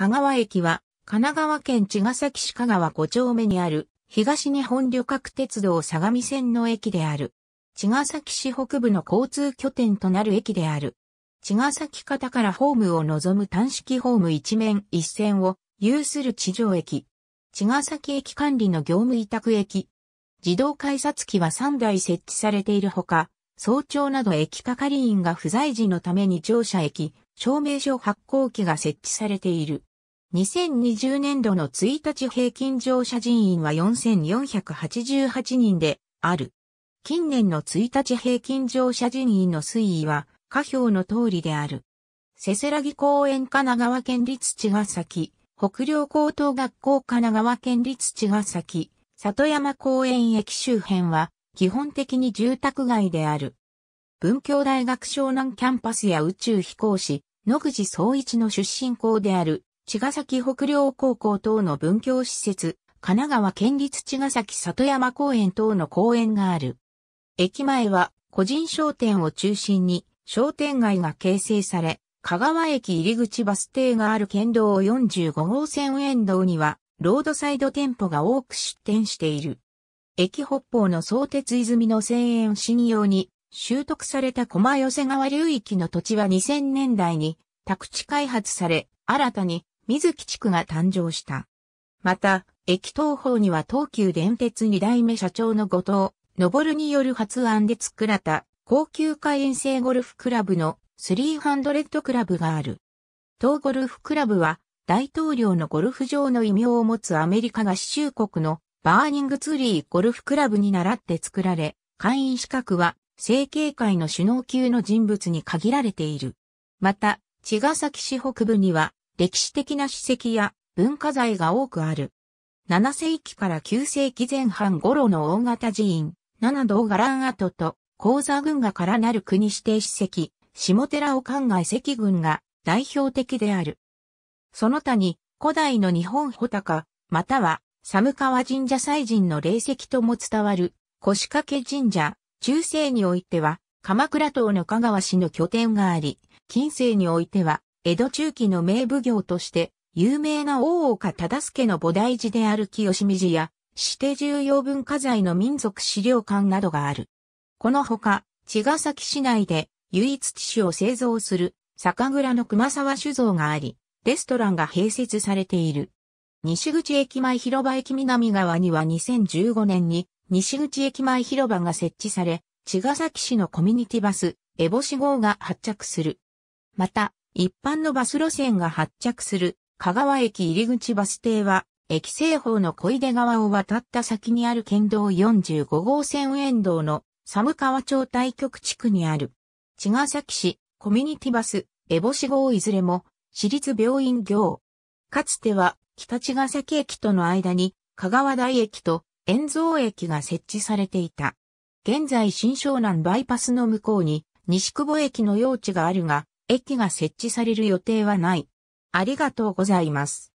香川駅は、神奈川県茅ヶ崎市香川5丁目にある、東日本旅客鉄道相模線の駅である。茅ヶ崎市北部の交通拠点となる駅である。茅ヶ崎方からホームを望む単式ホーム一面一線を有する地上駅。茅ヶ崎駅管理の業務委託駅。自動改札機は3台設置されているほか、早朝など駅係員が不在時のために乗車駅、証明書発行機が設置されている。2020年度の1日平均乗車人員は4488人である。近年の1日平均乗車人員の推移は下表の通りである。せせらぎ公園神奈川県立茅ヶ崎、北陵高等学校神奈川県立茅ヶ崎、里山公園駅周辺は基本的に住宅街である。文教大学湘南キャンパスや宇宙飛行士、野口総一の出身校である茅ヶ崎北陵高校等の文教施設、神奈川県立茅ヶ崎里山公園等の公園がある。駅前は個人商店を中心に商店街が形成され、香川駅入口バス停がある県道45号線沿道には、ロードサイド店舗が多く出店している。駅北方の相鉄泉の千円信用に、習得された駒寄川流域の土地は2000年代に宅地開発され、新たに水木地区が誕生した。また、駅東方には東急電鉄二代目社長の後藤、昇による発案で作られた高級会員制ゴルフクラブの300クラブがある。東ゴルフクラブは大統領のゴルフ場の異名を持つアメリカ合衆国のバーニングツリーゴルフクラブに倣って作られ、会員資格は政経界の首脳級の人物に限られている。また、茅ヶ崎市北部には歴史的な史跡や文化財が多くある。7世紀から9世紀前半頃の大型寺院、七道伽藍跡と、鉱座群がからなる国指定史跡、下寺を灌漑石群が代表的である。その他に、古代の日本穂高、または、寒川神社祭神の霊石とも伝わる、腰掛神社、中世においては、鎌倉島の香川市の拠点があり、近世においては、江戸中期の名奉行として、有名な大岡忠助の菩提寺である清水寺や、指定重要文化財の民族資料館などがある。このほか、茅ヶ崎市内で唯一地種を製造する酒蔵の熊沢酒造があり、レストランが併設されている。西口駅前広場駅南側には2015年に西口駅前広場が設置され、茅ヶ崎市のコミュニティバス、エボシ号が発着する。また、一般のバス路線が発着する香川駅入口バス停は、駅西方の小出川を渡った先にある県道45号線沿道の寒川町対局地区にある。茅ヶ崎市、コミュニティバス、エボシ号いずれも、私立病院業。かつては、北茅ヶ崎駅との間に、香川台駅と、円蔵駅が設置されていた。現在新湘南バイパスの向こうに、西久保駅の用地があるが、駅が設置される予定はない。ありがとうございます。